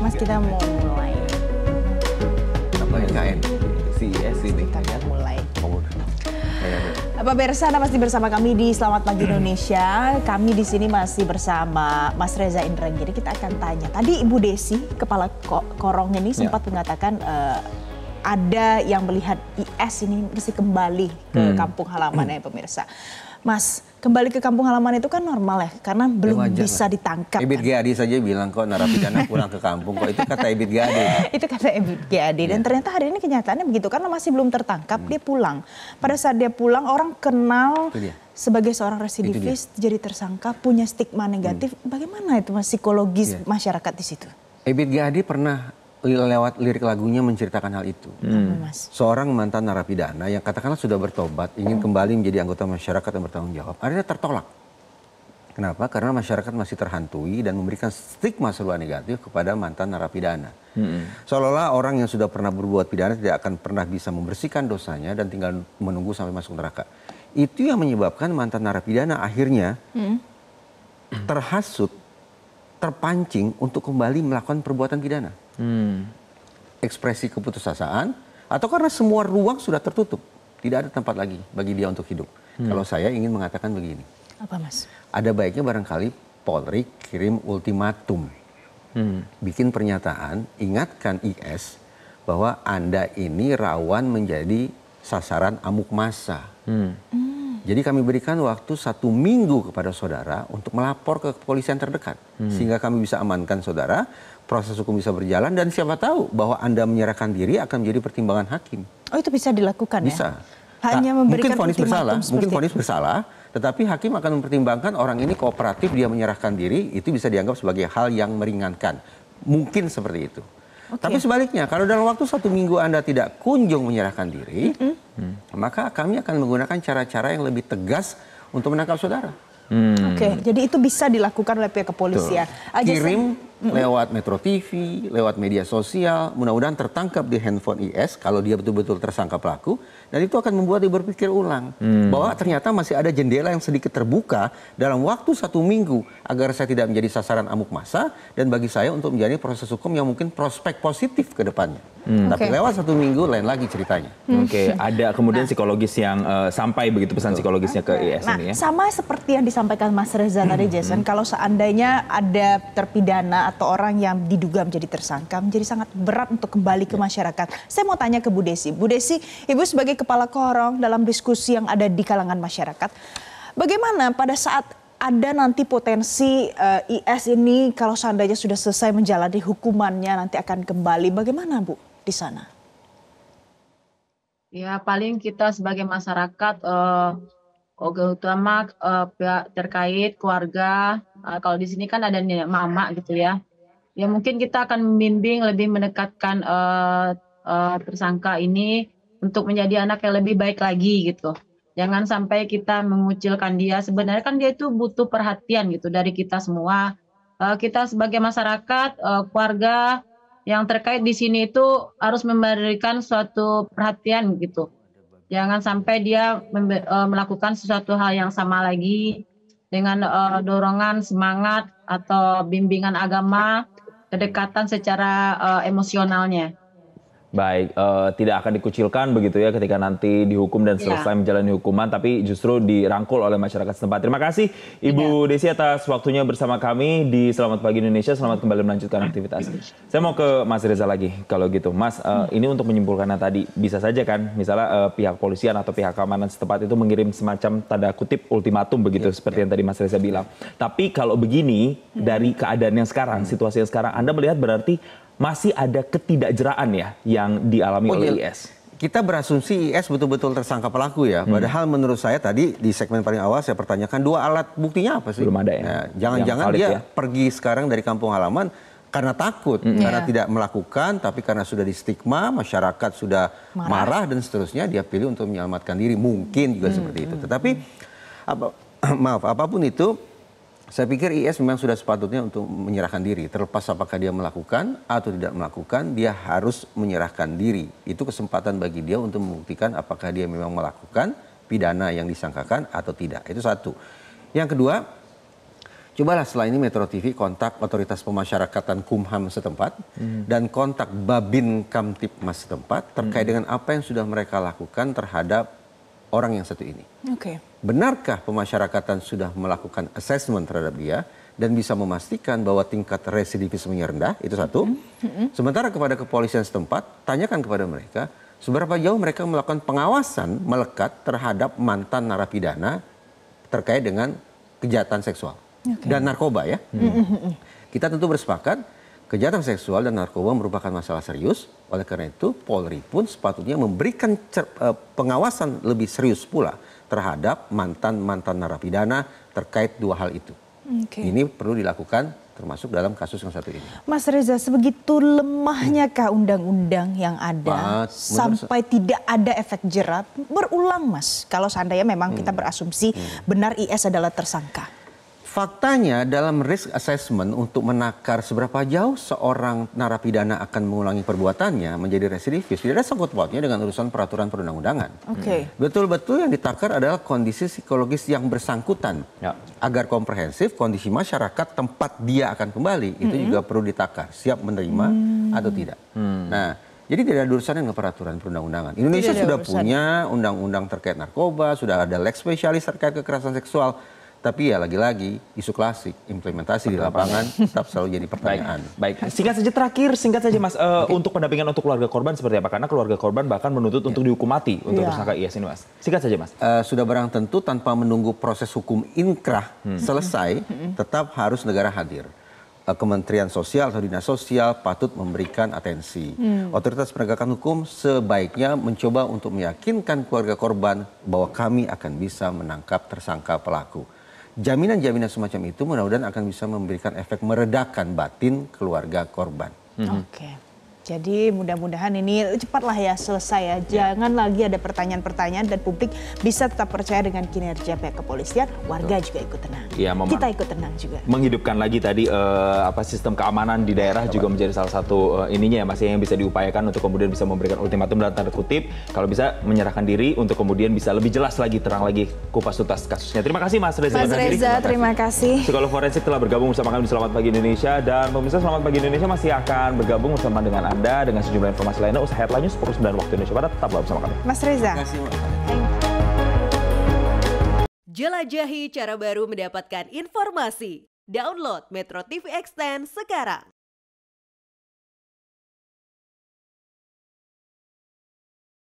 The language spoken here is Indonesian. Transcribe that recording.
Mas kita mau mulai. Apa yang Si eh, S ini. Kita mau mulai. Oh, apa Bersa, Anda masih bersama kami di Selamat Pagi Indonesia. Kami di sini masih bersama Mas Reza Indrang. Jadi kita akan tanya. Tadi Ibu Desi, kepala korong ini ya. sempat mengatakan eh, ada yang melihat IS ini mesti kembali ke hmm. kampung halamannya ya, pemirsa. Mas, kembali ke kampung halaman itu kan normal ya karena ya, belum ya bisa ditangkap. Ibit kan. Gadi saja bilang kok narapidana pulang ke kampung kok itu kata Ibit Gadi. itu kata Ibit Gadi dan ya. ternyata hari ini kenyataannya begitu karena masih belum tertangkap hmm. dia pulang. Pada saat dia pulang orang kenal sebagai seorang residivis jadi tersangka punya stigma negatif. Hmm. Bagaimana itu mas psikologis ya. masyarakat di situ? Ebit Gadi pernah lewat lirik lagunya menceritakan hal itu. Hmm. Seorang mantan narapidana yang katakanlah sudah bertobat, ingin oh. kembali menjadi anggota masyarakat yang bertanggung jawab, akhirnya tertolak. Kenapa? Karena masyarakat masih terhantui dan memberikan stigma seluruh negatif kepada mantan narapidana. Hmm. Seolah-olah orang yang sudah pernah berbuat pidana tidak akan pernah bisa membersihkan dosanya dan tinggal menunggu sampai masuk neraka. Itu yang menyebabkan mantan narapidana akhirnya hmm. terhasut, terpancing untuk kembali melakukan perbuatan pidana hmm. ekspresi keputusasaan atau karena semua ruang sudah tertutup tidak ada tempat lagi bagi dia untuk hidup hmm. kalau saya ingin mengatakan begini apa mas ada baiknya barangkali Polri kirim ultimatum hmm. bikin pernyataan ingatkan IS bahwa anda ini rawan menjadi sasaran amuk massa hmm. hmm. Jadi kami berikan waktu satu minggu kepada saudara untuk melapor ke kepolisian terdekat hmm. sehingga kami bisa amankan saudara, proses hukum bisa berjalan dan siapa tahu bahwa anda menyerahkan diri akan menjadi pertimbangan hakim. Oh itu bisa dilakukan bisa. ya? Bisa. Hanya memberikan mungkin vonis bersalah, mungkin vonis bersalah, tetapi hakim akan mempertimbangkan orang ini kooperatif dia menyerahkan diri itu bisa dianggap sebagai hal yang meringankan. Mungkin seperti itu. Okay. Tapi sebaliknya, kalau dalam waktu satu minggu Anda tidak kunjung menyerahkan diri, mm -hmm. maka kami akan menggunakan cara-cara yang lebih tegas untuk menangkap saudara. Hmm. Oke, okay, jadi itu bisa dilakukan oleh pihak kepolisian. Kirim lewat Metro TV, lewat media sosial, mudah-mudahan tertangkap di handphone IS kalau dia betul-betul tersangka pelaku dan itu akan membuat dia berpikir ulang hmm. bahwa ternyata masih ada jendela yang sedikit terbuka dalam waktu satu minggu agar saya tidak menjadi sasaran amuk massa dan bagi saya untuk menjalani proses hukum yang mungkin prospek positif ke depannya. Hmm. Tapi okay. lewat satu minggu lain lagi ceritanya. Hmm. Oke, okay. ada kemudian nah. psikologis yang uh, sampai begitu pesan psikologisnya ke IS nah, ini ya. Sama seperti yang disampaikan Mas Reza tadi hmm. Jason, hmm. kalau seandainya ada terpidana atau orang yang diduga menjadi tersangka menjadi sangat berat untuk kembali ke ya. masyarakat. Saya mau tanya ke Bu Desi. Bu Desi, Ibu sebagai kepala korong dalam diskusi yang ada di kalangan masyarakat, bagaimana pada saat ada nanti potensi uh, eh, IS ini kalau seandainya sudah selesai menjalani hukumannya nanti akan kembali. Bagaimana Bu di sana? Ya paling kita sebagai masyarakat uh, terutama uh, eh, terkait keluarga uh, kalau di sini kan ada nenek mama gitu ya ya mungkin kita akan membimbing lebih mendekatkan uh, uh, tersangka ini untuk menjadi anak yang lebih baik lagi gitu jangan sampai kita mengucilkan dia sebenarnya kan dia itu butuh perhatian gitu dari kita semua uh, kita sebagai masyarakat uh, keluarga yang terkait di sini itu harus memberikan suatu perhatian gitu jangan sampai dia e, melakukan sesuatu hal yang sama lagi dengan uh, dorongan semangat atau bimbingan agama kedekatan secara uh, emosionalnya Baik, uh, tidak akan dikucilkan begitu ya ketika nanti dihukum dan iya. selesai ya. menjalani hukuman, tapi justru dirangkul oleh masyarakat setempat. Terima kasih Ibu ya. Desi atas waktunya bersama kami di Selamat Pagi Indonesia. Selamat kembali melanjutkan aktivitas. Saya mau ke Mas Reza lagi kalau gitu, Mas. Uh, hmm. Ini untuk menyimpulkan yang tadi, bisa saja kan, misalnya uh, pihak polisian atau pihak keamanan setempat itu mengirim semacam tanda kutip ultimatum begitu, ya. seperti iya. yang tadi Mas Reza bilang. Tapi kalau begini hmm. dari keadaan yang sekarang, hmm. situasi yang sekarang, Anda melihat berarti masih ada ketidakjeraan ya yang dialami oh, oleh iya. IS kita berasumsi IS betul-betul tersangka pelaku ya. Hmm. Padahal menurut saya tadi di segmen paling awal saya pertanyakan dua alat buktinya apa sih? Belum ada ya. jangan ya, jangan-jangan dia ya. pergi sekarang dari kampung halaman karena takut, hmm. karena yeah. tidak melakukan, tapi karena sudah di stigma, masyarakat sudah marah, marah dan seterusnya dia pilih untuk menyelamatkan diri. Mungkin juga hmm. seperti itu. Hmm. Tetapi apa, maaf, apapun itu saya pikir IS memang sudah sepatutnya untuk menyerahkan diri. Terlepas apakah dia melakukan atau tidak melakukan, dia harus menyerahkan diri. Itu kesempatan bagi dia untuk membuktikan apakah dia memang melakukan pidana yang disangkakan atau tidak. Itu satu. Yang kedua, cobalah setelah ini Metro TV kontak otoritas pemasyarakatan Kumham setempat hmm. dan kontak Babin Kamtipmas setempat terkait hmm. dengan apa yang sudah mereka lakukan terhadap orang yang satu ini. Okay. Benarkah pemasyarakatan sudah melakukan assessment terhadap dia dan bisa memastikan bahwa tingkat residivismenya rendah? Itu satu. Mm -hmm. Sementara kepada kepolisian setempat, tanyakan kepada mereka seberapa jauh mereka melakukan pengawasan melekat terhadap mantan narapidana terkait dengan kejahatan seksual okay. dan narkoba ya. Mm -hmm. Kita tentu bersepakat kejahatan seksual dan narkoba merupakan masalah serius. Oleh karena itu, Polri pun sepatutnya memberikan eh, pengawasan lebih serius pula terhadap mantan-mantan narapidana terkait dua hal itu. Okay. Ini perlu dilakukan termasuk dalam kasus yang satu ini. Mas Reza, sebegitu lemahnya kah undang-undang yang ada Mas, sampai menurut... tidak ada efek jerat berulang, Mas. Kalau seandainya memang hmm. kita berasumsi hmm. benar IS adalah tersangka. Faktanya dalam risk assessment untuk menakar seberapa jauh seorang narapidana akan mengulangi perbuatannya menjadi residivis tidak ada sangkut pautnya dengan urusan peraturan perundang-undangan. Oke. Okay. Hmm. Betul-betul yang ditakar adalah kondisi psikologis yang bersangkutan. Ya. Agar komprehensif kondisi masyarakat tempat dia akan kembali itu hmm. juga perlu ditakar siap menerima hmm. atau tidak. Hmm. Nah, jadi tidak ada urusan dengan peraturan perundang-undangan. Indonesia sudah urusan. punya undang-undang terkait narkoba, sudah ada lex spesialis terkait kekerasan seksual tapi ya lagi-lagi isu klasik implementasi di lapangan tetap selalu jadi pertanyaan. Baik, baik. singkat saja terakhir, singkat saja Mas uh, eh, okay. untuk pendampingan untuk keluarga korban seperti apa? Karena keluarga korban bahkan menuntut yeah. untuk iya. dihukum mati untuk yeah. tersangka IS ini Mas. Singkat saja Mas. Uh, sudah barang tentu tanpa menunggu proses hukum inkrah hmm. selesai, hmm. tetap harus negara hadir. Eh, Kementerian Sosial atau Dinas Sosial patut memberikan atensi. Hmm. Otoritas penegakan hukum sebaiknya mencoba untuk meyakinkan keluarga korban bahwa kami akan bisa menangkap tersangka pelaku jaminan-jaminan semacam itu mudah-mudahan akan bisa memberikan efek meredakan batin keluarga korban. -hmm. Oke. Okay. Jadi mudah-mudahan ini cepatlah ya selesai ya. ya. Jangan ya. lagi ada pertanyaan-pertanyaan dan publik bisa tetap percaya dengan kinerja pihak kepolisian, warga Betul. juga ikut tenang. Ya, Kita ikut tenang juga. Menghidupkan lagi tadi uh, apa sistem keamanan di daerah ya, juga menjadi salah satu uh, ininya ya masih yang bisa diupayakan untuk kemudian bisa memberikan ultimatum dalam tanda kutip kalau bisa menyerahkan diri untuk kemudian bisa lebih jelas lagi terang lagi kupas tuntas kasusnya. Terima kasih Mas Reza. Mas Reza, terima kasih. Sekolah kasih. Psikolog forensik telah bergabung bersama kami di Selamat Pagi Indonesia dan pemirsa Selamat Pagi Indonesia masih akan bergabung bersama dengan Anda anda dengan sejumlah informasi lainnya usaha headline news pukul 9 waktu Indonesia Barat. Tetaplah bersama kami. Mas Reza. Terima kasih. Jelajahi cara baru mendapatkan informasi. Download Metro TV Extend sekarang.